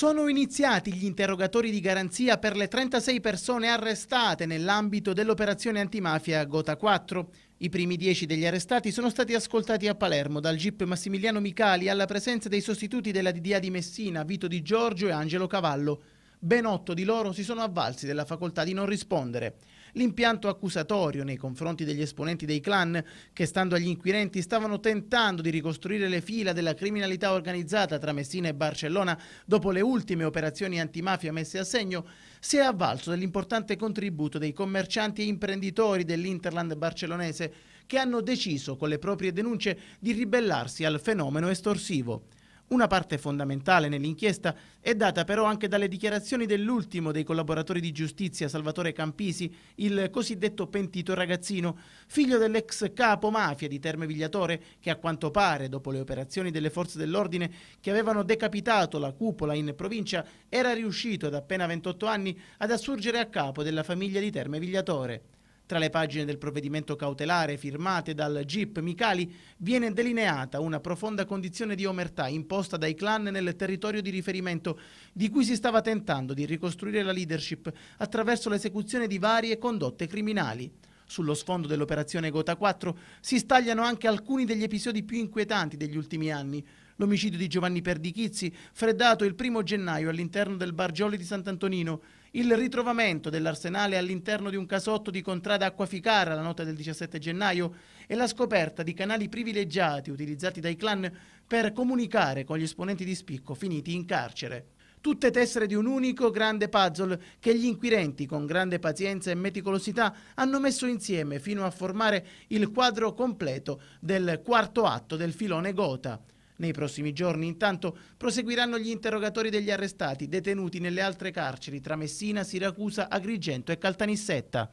Sono iniziati gli interrogatori di garanzia per le 36 persone arrestate nell'ambito dell'operazione antimafia Gota 4. I primi 10 degli arrestati sono stati ascoltati a Palermo dal GIP Massimiliano Micali alla presenza dei sostituti della DDA di Messina, Vito Di Giorgio e Angelo Cavallo ben otto di loro si sono avvalsi della facoltà di non rispondere. L'impianto accusatorio nei confronti degli esponenti dei clan che, stando agli inquirenti, stavano tentando di ricostruire le fila della criminalità organizzata tra Messina e Barcellona dopo le ultime operazioni antimafia messe a segno, si è avvalso dell'importante contributo dei commercianti e imprenditori dell'Interland barcellonese che hanno deciso con le proprie denunce di ribellarsi al fenomeno estorsivo. Una parte fondamentale nell'inchiesta è data però anche dalle dichiarazioni dell'ultimo dei collaboratori di giustizia, Salvatore Campisi, il cosiddetto pentito ragazzino, figlio dell'ex capo mafia di Terme Vigliatore, che a quanto pare, dopo le operazioni delle forze dell'ordine che avevano decapitato la cupola in provincia, era riuscito ad appena 28 anni ad assurgere a capo della famiglia di Terme Vigliatore. Tra le pagine del provvedimento cautelare firmate dal GIP Micali viene delineata una profonda condizione di omertà imposta dai clan nel territorio di riferimento di cui si stava tentando di ricostruire la leadership attraverso l'esecuzione di varie condotte criminali. Sullo sfondo dell'operazione Gota 4 si stagliano anche alcuni degli episodi più inquietanti degli ultimi anni, l'omicidio di Giovanni Perdichizzi, freddato il primo gennaio all'interno del Bargioli di Sant'Antonino, il ritrovamento dell'arsenale all'interno di un casotto di contrada Acquaficara la notte del 17 gennaio e la scoperta di canali privilegiati utilizzati dai clan per comunicare con gli esponenti di spicco finiti in carcere. Tutte tessere di un unico grande puzzle che gli inquirenti, con grande pazienza e meticolosità, hanno messo insieme fino a formare il quadro completo del quarto atto del filone Gota. Nei prossimi giorni, intanto, proseguiranno gli interrogatori degli arrestati detenuti nelle altre carceri tra Messina, Siracusa, Agrigento e Caltanissetta.